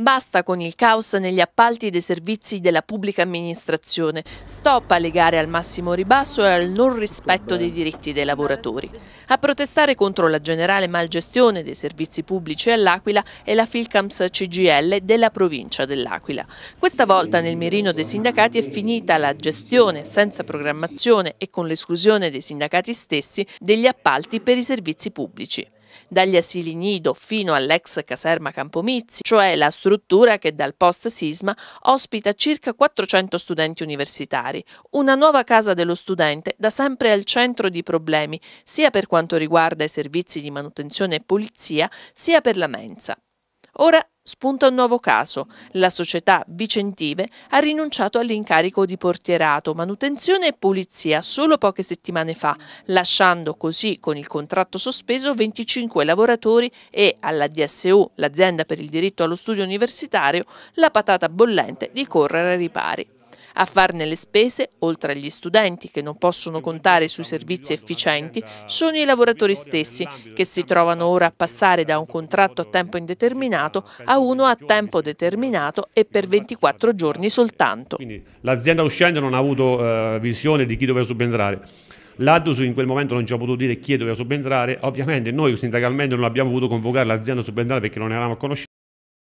Basta con il caos negli appalti dei servizi della pubblica amministrazione, stop alle gare al massimo ribasso e al non rispetto dei diritti dei lavoratori. A protestare contro la generale malgestione dei servizi pubblici all'Aquila è la Filcams CGL della provincia dell'Aquila. Questa volta nel mirino dei sindacati è finita la gestione senza programmazione e con l'esclusione dei sindacati stessi degli appalti per i servizi pubblici dagli asili nido fino all'ex caserma Campomizi, cioè la struttura che dal post-sisma ospita circa 400 studenti universitari, una nuova casa dello studente da sempre al centro di problemi, sia per quanto riguarda i servizi di manutenzione e pulizia, sia per la mensa. Ora spunta un nuovo caso. La società Vicentive ha rinunciato all'incarico di portierato, manutenzione e pulizia solo poche settimane fa, lasciando così con il contratto sospeso 25 lavoratori e alla DSU, l'azienda per il diritto allo studio universitario, la patata bollente di correre ai ripari. A farne le spese, oltre agli studenti che non possono contare sui servizi efficienti, sono i lavoratori stessi che si trovano ora a passare da un contratto a tempo indeterminato a uno a tempo determinato e per 24 giorni soltanto. L'azienda uscente non ha avuto eh, visione di chi doveva subentrare. L'Adus in quel momento non ci ha potuto dire chi doveva subentrare, ovviamente noi sindacalmente non abbiamo potuto convocare l'azienda a subentrare perché non eravamo a conoscenza.